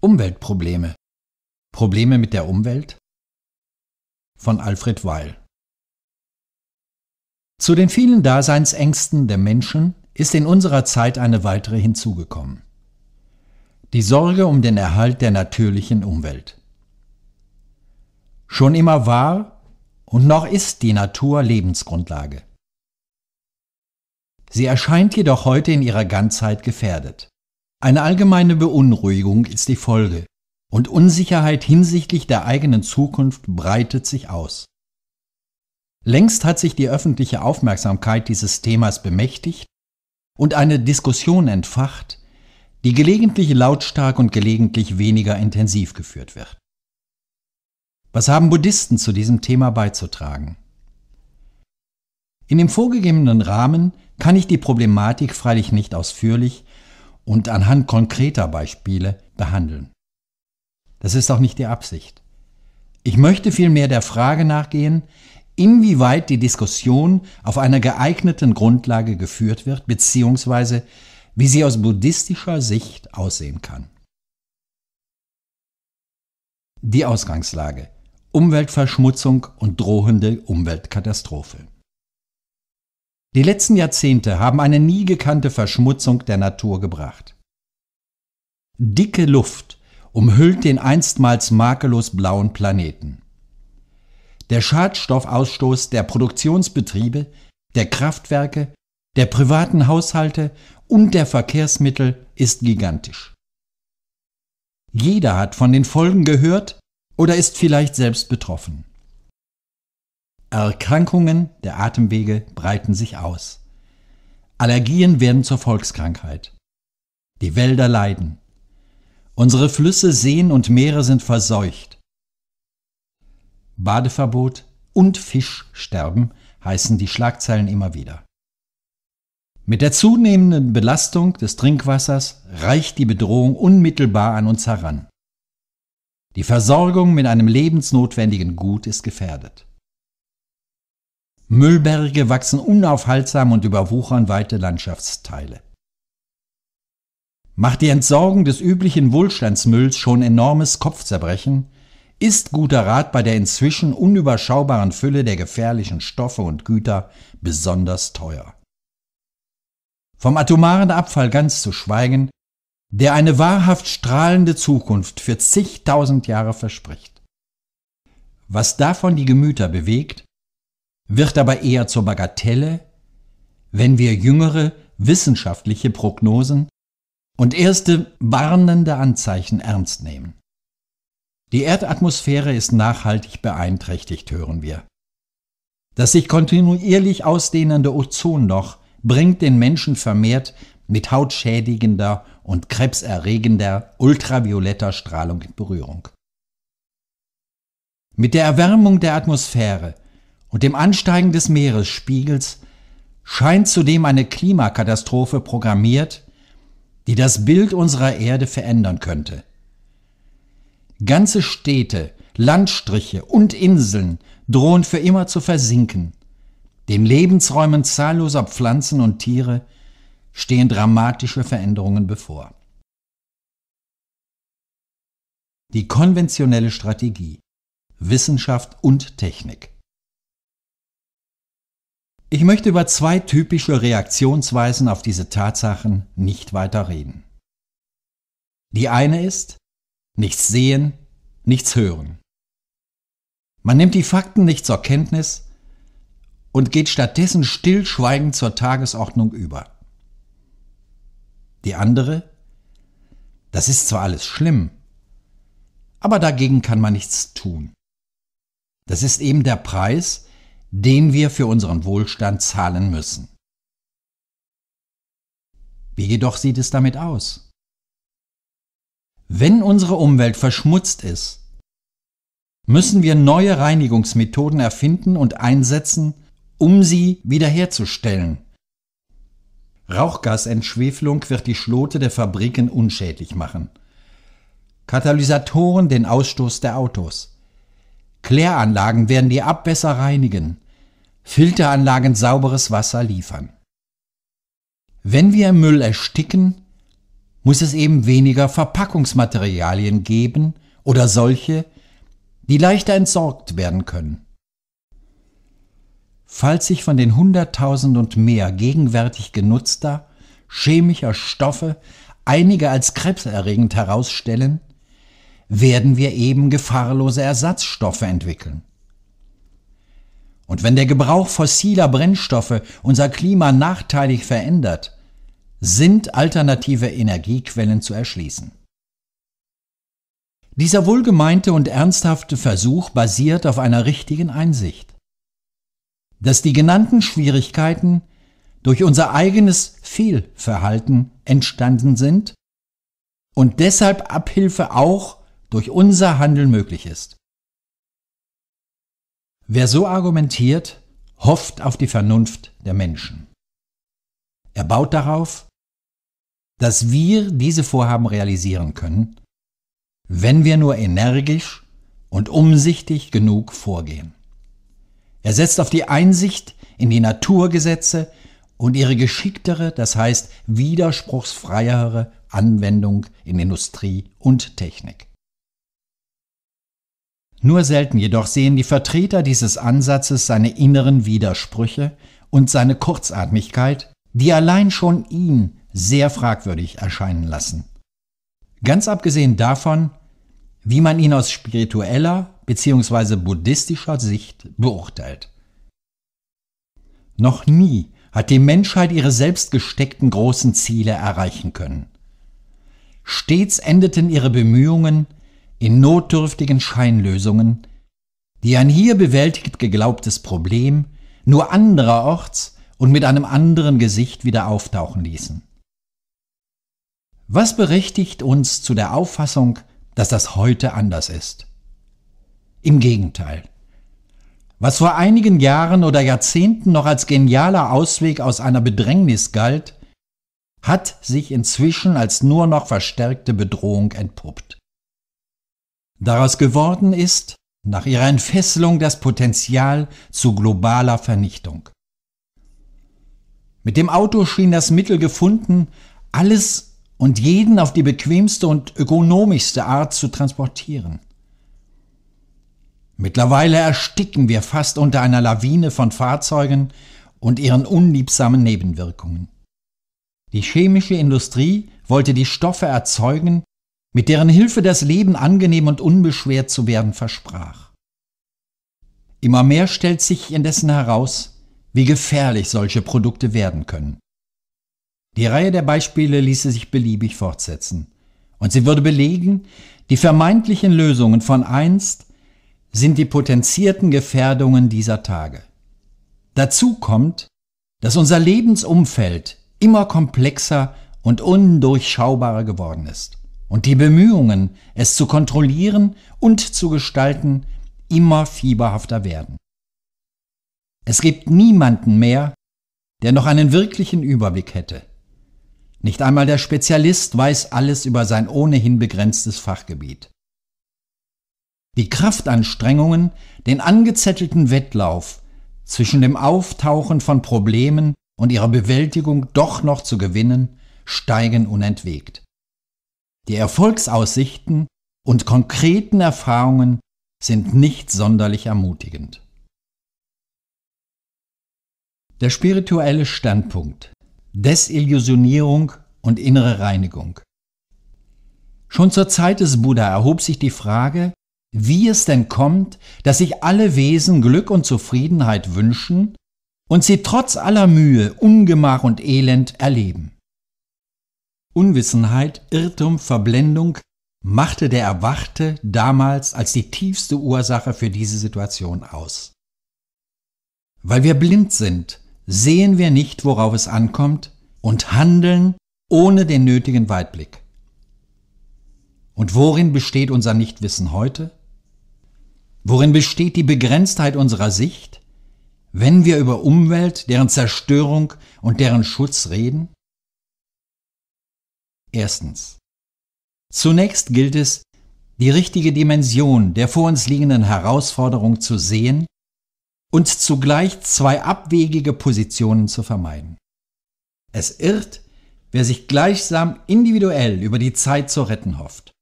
Umweltprobleme. Probleme mit der Umwelt von Alfred Weil. Zu den vielen Daseinsängsten der Menschen ist in unserer Zeit eine weitere hinzugekommen. Die Sorge um den Erhalt der natürlichen Umwelt. Schon immer war und noch ist die Natur Lebensgrundlage. Sie erscheint jedoch heute in ihrer Ganzheit gefährdet. Eine allgemeine Beunruhigung ist die Folge und Unsicherheit hinsichtlich der eigenen Zukunft breitet sich aus. Längst hat sich die öffentliche Aufmerksamkeit dieses Themas bemächtigt und eine Diskussion entfacht, die gelegentlich lautstark und gelegentlich weniger intensiv geführt wird. Was haben Buddhisten zu diesem Thema beizutragen? In dem vorgegebenen Rahmen kann ich die Problematik freilich nicht ausführlich, und anhand konkreter Beispiele behandeln. Das ist auch nicht die Absicht. Ich möchte vielmehr der Frage nachgehen, inwieweit die Diskussion auf einer geeigneten Grundlage geführt wird, beziehungsweise wie sie aus buddhistischer Sicht aussehen kann. Die Ausgangslage Umweltverschmutzung und drohende Umweltkatastrophe. Die letzten Jahrzehnte haben eine nie gekannte Verschmutzung der Natur gebracht. Dicke Luft umhüllt den einstmals makellos blauen Planeten. Der Schadstoffausstoß der Produktionsbetriebe, der Kraftwerke, der privaten Haushalte und der Verkehrsmittel ist gigantisch. Jeder hat von den Folgen gehört oder ist vielleicht selbst betroffen. Erkrankungen der Atemwege breiten sich aus. Allergien werden zur Volkskrankheit. Die Wälder leiden. Unsere Flüsse, Seen und Meere sind verseucht. Badeverbot und Fischsterben heißen die Schlagzeilen immer wieder. Mit der zunehmenden Belastung des Trinkwassers reicht die Bedrohung unmittelbar an uns heran. Die Versorgung mit einem lebensnotwendigen Gut ist gefährdet. Müllberge wachsen unaufhaltsam und überwuchern weite Landschaftsteile. Macht die Entsorgung des üblichen Wohlstandsmülls schon enormes Kopfzerbrechen, ist guter Rat bei der inzwischen unüberschaubaren Fülle der gefährlichen Stoffe und Güter besonders teuer. Vom atomaren Abfall ganz zu schweigen, der eine wahrhaft strahlende Zukunft für zigtausend Jahre verspricht. Was davon die Gemüter bewegt, wird aber eher zur Bagatelle, wenn wir jüngere wissenschaftliche Prognosen und erste warnende Anzeichen ernst nehmen. Die Erdatmosphäre ist nachhaltig beeinträchtigt, hören wir. Das sich kontinuierlich ausdehnende Ozonloch bringt den Menschen vermehrt mit hautschädigender und krebserregender ultravioletter Strahlung in Berührung. Mit der Erwärmung der Atmosphäre und dem Ansteigen des Meeresspiegels scheint zudem eine Klimakatastrophe programmiert, die das Bild unserer Erde verändern könnte. Ganze Städte, Landstriche und Inseln drohen für immer zu versinken. Den Lebensräumen zahlloser Pflanzen und Tiere stehen dramatische Veränderungen bevor. Die konventionelle Strategie Wissenschaft und Technik ich möchte über zwei typische Reaktionsweisen auf diese Tatsachen nicht weiter reden. Die eine ist nichts sehen, nichts hören. Man nimmt die Fakten nicht zur Kenntnis und geht stattdessen stillschweigend zur Tagesordnung über. Die andere, das ist zwar alles schlimm, aber dagegen kann man nichts tun. Das ist eben der Preis, den wir für unseren Wohlstand zahlen müssen. Wie jedoch sieht es damit aus? Wenn unsere Umwelt verschmutzt ist, müssen wir neue Reinigungsmethoden erfinden und einsetzen, um sie wiederherzustellen. Rauchgasentschwefelung wird die Schlote der Fabriken unschädlich machen. Katalysatoren den Ausstoß der Autos. Kläranlagen werden die Abwässer reinigen, Filteranlagen sauberes Wasser liefern. Wenn wir Müll ersticken, muss es eben weniger Verpackungsmaterialien geben oder solche, die leichter entsorgt werden können. Falls sich von den hunderttausend und mehr gegenwärtig genutzter chemischer Stoffe einige als krebserregend herausstellen, werden wir eben gefahrlose Ersatzstoffe entwickeln. Und wenn der Gebrauch fossiler Brennstoffe unser Klima nachteilig verändert, sind alternative Energiequellen zu erschließen. Dieser wohlgemeinte und ernsthafte Versuch basiert auf einer richtigen Einsicht, dass die genannten Schwierigkeiten durch unser eigenes Fehlverhalten entstanden sind und deshalb Abhilfe auch durch unser Handeln möglich ist. Wer so argumentiert, hofft auf die Vernunft der Menschen. Er baut darauf, dass wir diese Vorhaben realisieren können, wenn wir nur energisch und umsichtig genug vorgehen. Er setzt auf die Einsicht in die Naturgesetze und ihre geschicktere, das heißt widerspruchsfreiere Anwendung in Industrie und Technik. Nur selten jedoch sehen die Vertreter dieses Ansatzes seine inneren Widersprüche und seine Kurzatmigkeit, die allein schon ihn sehr fragwürdig erscheinen lassen. Ganz abgesehen davon, wie man ihn aus spiritueller bzw. buddhistischer Sicht beurteilt. Noch nie hat die Menschheit ihre selbst gesteckten großen Ziele erreichen können. Stets endeten ihre Bemühungen in notdürftigen Scheinlösungen, die ein hier bewältigt geglaubtes Problem nur andererorts und mit einem anderen Gesicht wieder auftauchen ließen. Was berechtigt uns zu der Auffassung, dass das heute anders ist? Im Gegenteil. Was vor einigen Jahren oder Jahrzehnten noch als genialer Ausweg aus einer Bedrängnis galt, hat sich inzwischen als nur noch verstärkte Bedrohung entpuppt. Daraus geworden ist nach ihrer Entfesselung das Potenzial zu globaler Vernichtung. Mit dem Auto schien das Mittel gefunden, alles und jeden auf die bequemste und ökonomischste Art zu transportieren. Mittlerweile ersticken wir fast unter einer Lawine von Fahrzeugen und ihren unliebsamen Nebenwirkungen. Die chemische Industrie wollte die Stoffe erzeugen, mit deren Hilfe das Leben angenehm und unbeschwert zu werden versprach. Immer mehr stellt sich indessen heraus, wie gefährlich solche Produkte werden können. Die Reihe der Beispiele ließe sich beliebig fortsetzen, und sie würde belegen, die vermeintlichen Lösungen von einst sind die potenzierten Gefährdungen dieser Tage. Dazu kommt, dass unser Lebensumfeld immer komplexer und undurchschaubarer geworden ist und die Bemühungen, es zu kontrollieren und zu gestalten, immer fieberhafter werden. Es gibt niemanden mehr, der noch einen wirklichen Überblick hätte. Nicht einmal der Spezialist weiß alles über sein ohnehin begrenztes Fachgebiet. Die Kraftanstrengungen, den angezettelten Wettlauf zwischen dem Auftauchen von Problemen und ihrer Bewältigung doch noch zu gewinnen, steigen unentwegt. Die Erfolgsaussichten und konkreten Erfahrungen sind nicht sonderlich ermutigend. Der spirituelle Standpunkt Desillusionierung und innere Reinigung. Schon zur Zeit des Buddha erhob sich die Frage, wie es denn kommt, dass sich alle Wesen Glück und Zufriedenheit wünschen und sie trotz aller Mühe, Ungemach und Elend erleben. Unwissenheit, Irrtum, Verblendung machte der Erwachte damals als die tiefste Ursache für diese Situation aus. Weil wir blind sind, sehen wir nicht, worauf es ankommt und handeln ohne den nötigen Weitblick. Und worin besteht unser Nichtwissen heute? Worin besteht die Begrenztheit unserer Sicht, wenn wir über Umwelt, deren Zerstörung und deren Schutz reden? Erstens. Zunächst gilt es, die richtige Dimension der vor uns liegenden Herausforderung zu sehen und zugleich zwei abwegige Positionen zu vermeiden. Es irrt, wer sich gleichsam individuell über die Zeit zu retten hofft,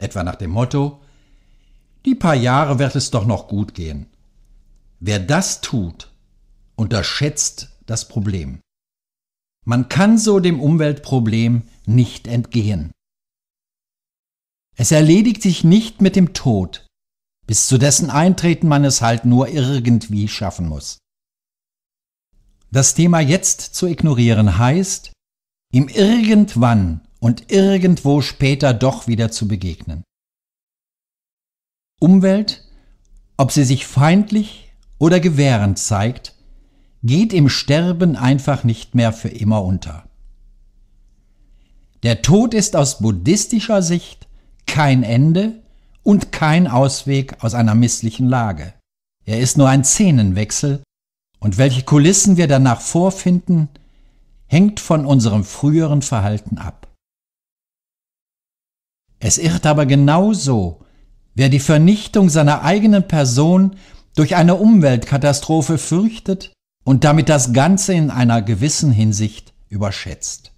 etwa nach dem Motto Die paar Jahre wird es doch noch gut gehen. Wer das tut, unterschätzt das Problem. Man kann so dem Umweltproblem nicht entgehen. Es erledigt sich nicht mit dem Tod, bis zu dessen Eintreten man es halt nur irgendwie schaffen muss. Das Thema jetzt zu ignorieren heißt, ihm irgendwann und irgendwo später doch wieder zu begegnen. Umwelt, ob sie sich feindlich oder gewährend zeigt, geht im Sterben einfach nicht mehr für immer unter. Der Tod ist aus buddhistischer Sicht kein Ende und kein Ausweg aus einer misslichen Lage. Er ist nur ein Szenenwechsel, und welche Kulissen wir danach vorfinden, hängt von unserem früheren Verhalten ab. Es irrt aber genauso, wer die Vernichtung seiner eigenen Person durch eine Umweltkatastrophe fürchtet und damit das Ganze in einer gewissen Hinsicht überschätzt.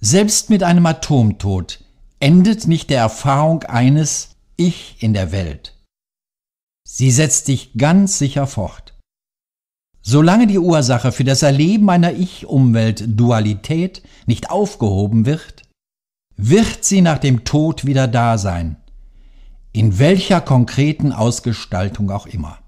Selbst mit einem Atomtod endet nicht der Erfahrung eines Ich in der Welt. Sie setzt sich ganz sicher fort. Solange die Ursache für das Erleben einer Ich-Umwelt-Dualität nicht aufgehoben wird, wird sie nach dem Tod wieder da sein, in welcher konkreten Ausgestaltung auch immer.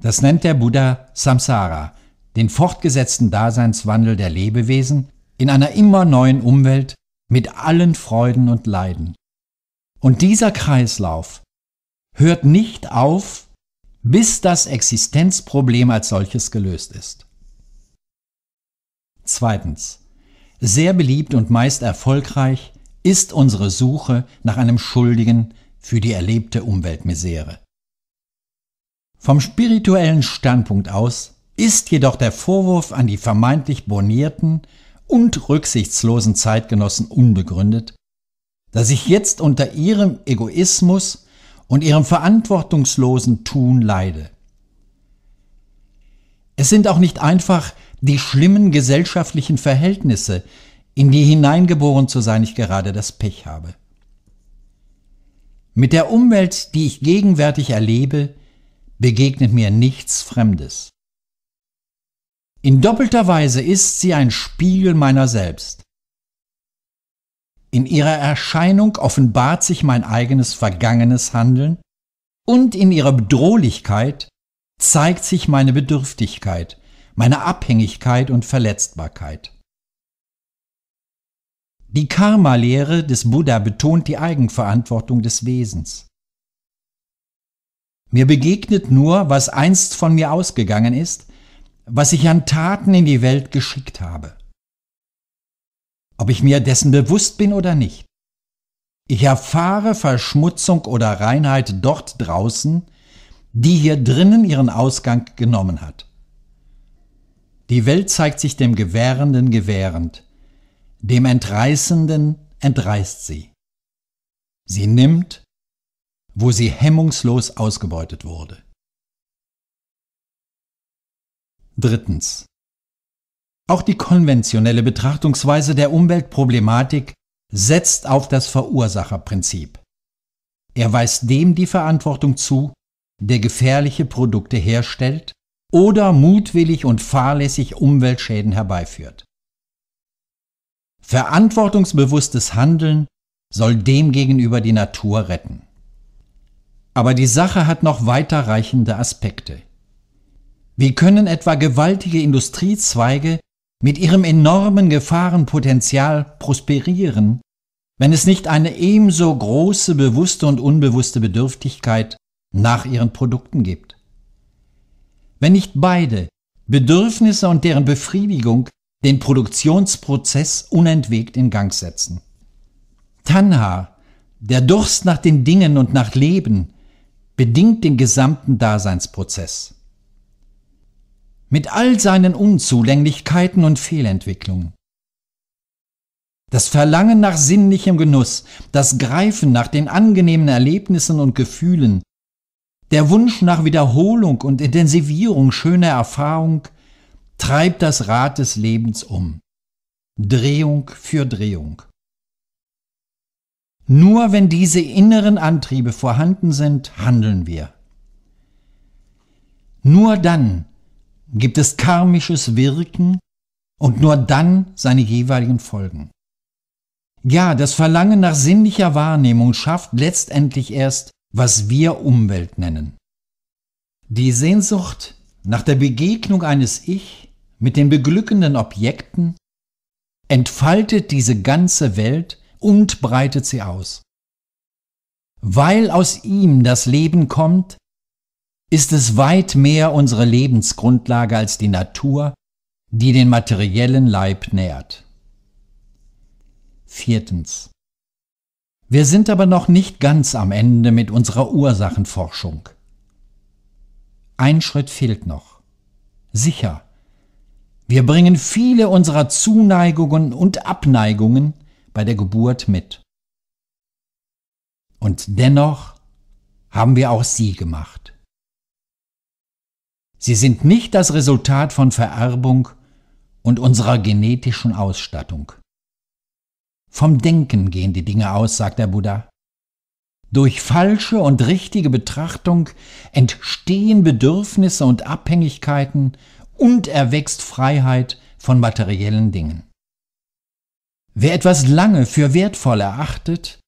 Das nennt der Buddha Samsara, den fortgesetzten Daseinswandel der Lebewesen in einer immer neuen Umwelt mit allen Freuden und Leiden. Und dieser Kreislauf hört nicht auf, bis das Existenzproblem als solches gelöst ist. Zweitens. Sehr beliebt und meist erfolgreich ist unsere Suche nach einem Schuldigen für die erlebte Umweltmisere. Vom spirituellen Standpunkt aus ist jedoch der Vorwurf an die vermeintlich bornierten und rücksichtslosen Zeitgenossen unbegründet, dass sich jetzt unter ihrem Egoismus und ihrem verantwortungslosen Tun leide. Es sind auch nicht einfach die schlimmen gesellschaftlichen Verhältnisse, in die hineingeboren zu sein ich gerade das Pech habe. Mit der Umwelt, die ich gegenwärtig erlebe, begegnet mir nichts Fremdes. In doppelter Weise ist sie ein Spiegel meiner selbst. In ihrer Erscheinung offenbart sich mein eigenes vergangenes Handeln und in ihrer Bedrohlichkeit zeigt sich meine Bedürftigkeit, meine Abhängigkeit und Verletzbarkeit. Die Karma-Lehre des Buddha betont die Eigenverantwortung des Wesens. Mir begegnet nur, was einst von mir ausgegangen ist, was ich an Taten in die Welt geschickt habe. Ob ich mir dessen bewusst bin oder nicht. Ich erfahre Verschmutzung oder Reinheit dort draußen, die hier drinnen ihren Ausgang genommen hat. Die Welt zeigt sich dem Gewährenden gewährend, dem Entreißenden entreißt sie. Sie nimmt wo sie hemmungslos ausgebeutet wurde. Drittens. Auch die konventionelle Betrachtungsweise der Umweltproblematik setzt auf das Verursacherprinzip. Er weist dem die Verantwortung zu, der gefährliche Produkte herstellt oder mutwillig und fahrlässig Umweltschäden herbeiführt. Verantwortungsbewusstes Handeln soll demgegenüber die Natur retten. Aber die Sache hat noch weiterreichende Aspekte. Wie können etwa gewaltige Industriezweige mit ihrem enormen Gefahrenpotenzial prosperieren, wenn es nicht eine ebenso große bewusste und unbewusste Bedürftigkeit nach ihren Produkten gibt? Wenn nicht beide, Bedürfnisse und deren Befriedigung, den Produktionsprozess unentwegt in Gang setzen. Tanha, der Durst nach den Dingen und nach Leben, bedingt den gesamten Daseinsprozess. Mit all seinen Unzulänglichkeiten und Fehlentwicklungen. Das Verlangen nach sinnlichem Genuss, das Greifen nach den angenehmen Erlebnissen und Gefühlen, der Wunsch nach Wiederholung und Intensivierung schöner Erfahrung treibt das Rad des Lebens um. Drehung für Drehung. Nur wenn diese inneren Antriebe vorhanden sind, handeln wir. Nur dann gibt es karmisches Wirken und nur dann seine jeweiligen Folgen. Ja, das Verlangen nach sinnlicher Wahrnehmung schafft letztendlich erst, was wir Umwelt nennen. Die Sehnsucht nach der Begegnung eines Ich mit den beglückenden Objekten entfaltet diese ganze Welt und breitet sie aus. Weil aus ihm das Leben kommt, ist es weit mehr unsere Lebensgrundlage als die Natur, die den materiellen Leib nährt. Viertens. Wir sind aber noch nicht ganz am Ende mit unserer Ursachenforschung. Ein Schritt fehlt noch. Sicher. Wir bringen viele unserer Zuneigungen und Abneigungen bei der Geburt mit. Und dennoch haben wir auch sie gemacht. Sie sind nicht das Resultat von Vererbung und unserer genetischen Ausstattung. Vom Denken gehen die Dinge aus, sagt der Buddha. Durch falsche und richtige Betrachtung entstehen Bedürfnisse und Abhängigkeiten und erwächst Freiheit von materiellen Dingen. Wer etwas lange für wertvoll erachtet,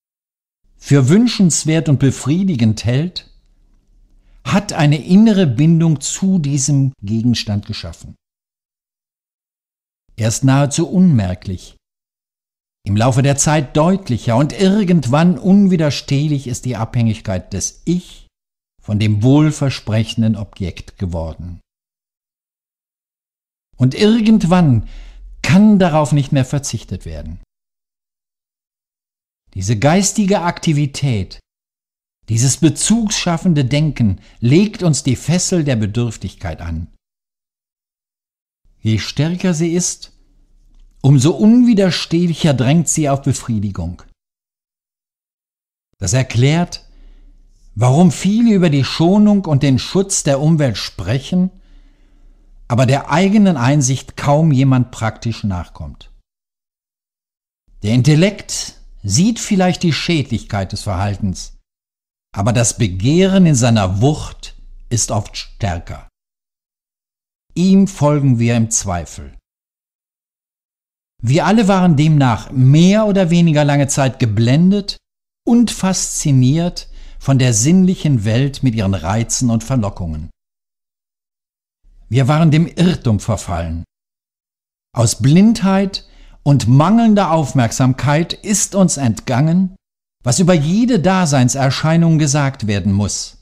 für wünschenswert und befriedigend hält, hat eine innere Bindung zu diesem Gegenstand geschaffen. Erst nahezu unmerklich, im Laufe der Zeit deutlicher und irgendwann unwiderstehlich ist die Abhängigkeit des Ich von dem wohlversprechenden Objekt geworden. Und irgendwann kann darauf nicht mehr verzichtet werden. Diese geistige Aktivität, dieses bezugsschaffende Denken legt uns die Fessel der Bedürftigkeit an. Je stärker sie ist, umso unwiderstehlicher drängt sie auf Befriedigung. Das erklärt, warum viele über die Schonung und den Schutz der Umwelt sprechen aber der eigenen Einsicht kaum jemand praktisch nachkommt. Der Intellekt sieht vielleicht die Schädlichkeit des Verhaltens, aber das Begehren in seiner Wucht ist oft stärker. Ihm folgen wir im Zweifel. Wir alle waren demnach mehr oder weniger lange Zeit geblendet und fasziniert von der sinnlichen Welt mit ihren Reizen und Verlockungen. Wir waren dem Irrtum verfallen. Aus Blindheit und mangelnder Aufmerksamkeit ist uns entgangen, was über jede Daseinserscheinung gesagt werden muss,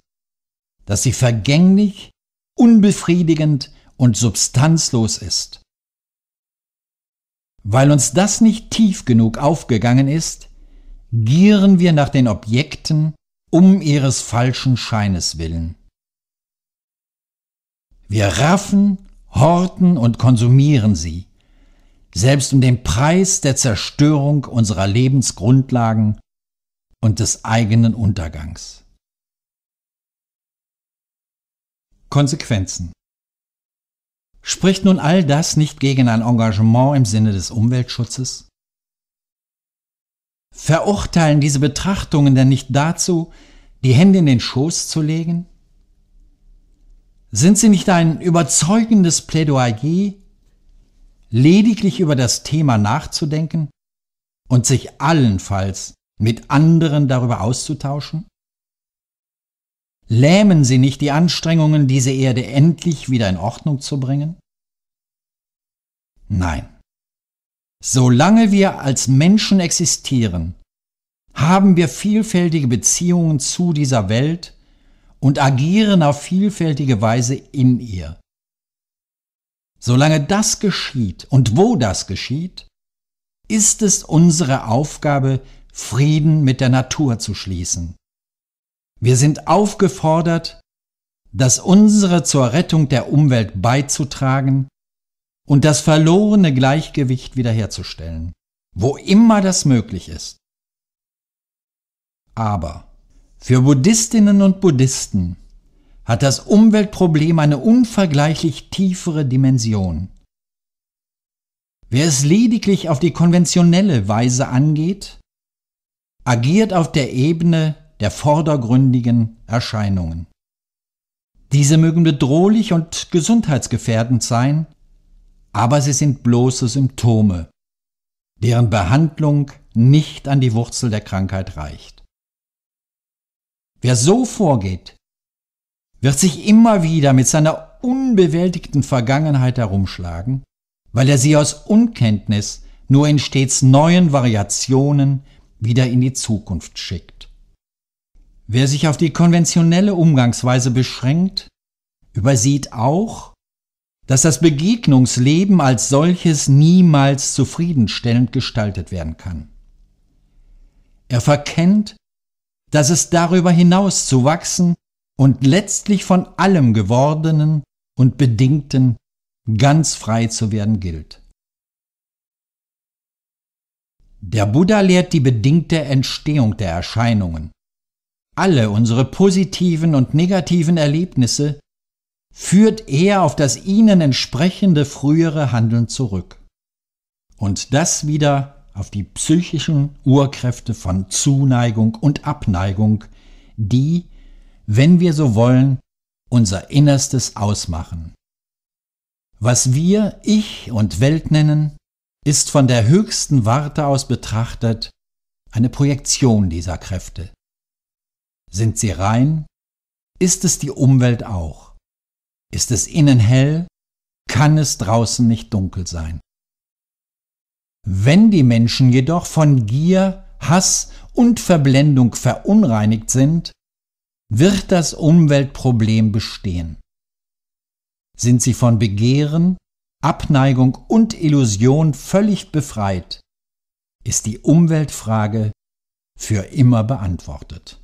dass sie vergänglich, unbefriedigend und substanzlos ist. Weil uns das nicht tief genug aufgegangen ist, gieren wir nach den Objekten um ihres falschen Scheines willen. Wir raffen, horten und konsumieren sie, selbst um den Preis der Zerstörung unserer Lebensgrundlagen und des eigenen Untergangs. Konsequenzen Spricht nun all das nicht gegen ein Engagement im Sinne des Umweltschutzes? Verurteilen diese Betrachtungen denn nicht dazu, die Hände in den Schoß zu legen sind sie nicht ein überzeugendes Plädoyer, lediglich über das Thema nachzudenken und sich allenfalls mit anderen darüber auszutauschen? Lähmen sie nicht die Anstrengungen, diese Erde endlich wieder in Ordnung zu bringen? Nein. Solange wir als Menschen existieren, haben wir vielfältige Beziehungen zu dieser Welt und agieren auf vielfältige Weise in ihr. Solange das geschieht und wo das geschieht, ist es unsere Aufgabe, Frieden mit der Natur zu schließen. Wir sind aufgefordert, das unsere zur Rettung der Umwelt beizutragen und das verlorene Gleichgewicht wiederherzustellen, wo immer das möglich ist. Aber für Buddhistinnen und Buddhisten hat das Umweltproblem eine unvergleichlich tiefere Dimension. Wer es lediglich auf die konventionelle Weise angeht, agiert auf der Ebene der vordergründigen Erscheinungen. Diese mögen bedrohlich und gesundheitsgefährdend sein, aber sie sind bloße Symptome, deren Behandlung nicht an die Wurzel der Krankheit reicht. Wer so vorgeht, wird sich immer wieder mit seiner unbewältigten Vergangenheit herumschlagen, weil er sie aus Unkenntnis nur in stets neuen Variationen wieder in die Zukunft schickt. Wer sich auf die konventionelle Umgangsweise beschränkt, übersieht auch, dass das Begegnungsleben als solches niemals zufriedenstellend gestaltet werden kann. Er verkennt, dass es darüber hinaus zu wachsen und letztlich von allem Gewordenen und Bedingten ganz frei zu werden gilt. Der Buddha lehrt die bedingte Entstehung der Erscheinungen. Alle unsere positiven und negativen Erlebnisse führt er auf das ihnen entsprechende frühere Handeln zurück. Und das wieder auf die psychischen Urkräfte von Zuneigung und Abneigung, die, wenn wir so wollen, unser Innerstes ausmachen. Was wir Ich und Welt nennen, ist von der höchsten Warte aus betrachtet eine Projektion dieser Kräfte. Sind sie rein? Ist es die Umwelt auch? Ist es innen hell? Kann es draußen nicht dunkel sein? Wenn die Menschen jedoch von Gier, Hass und Verblendung verunreinigt sind, wird das Umweltproblem bestehen. Sind sie von Begehren, Abneigung und Illusion völlig befreit, ist die Umweltfrage für immer beantwortet.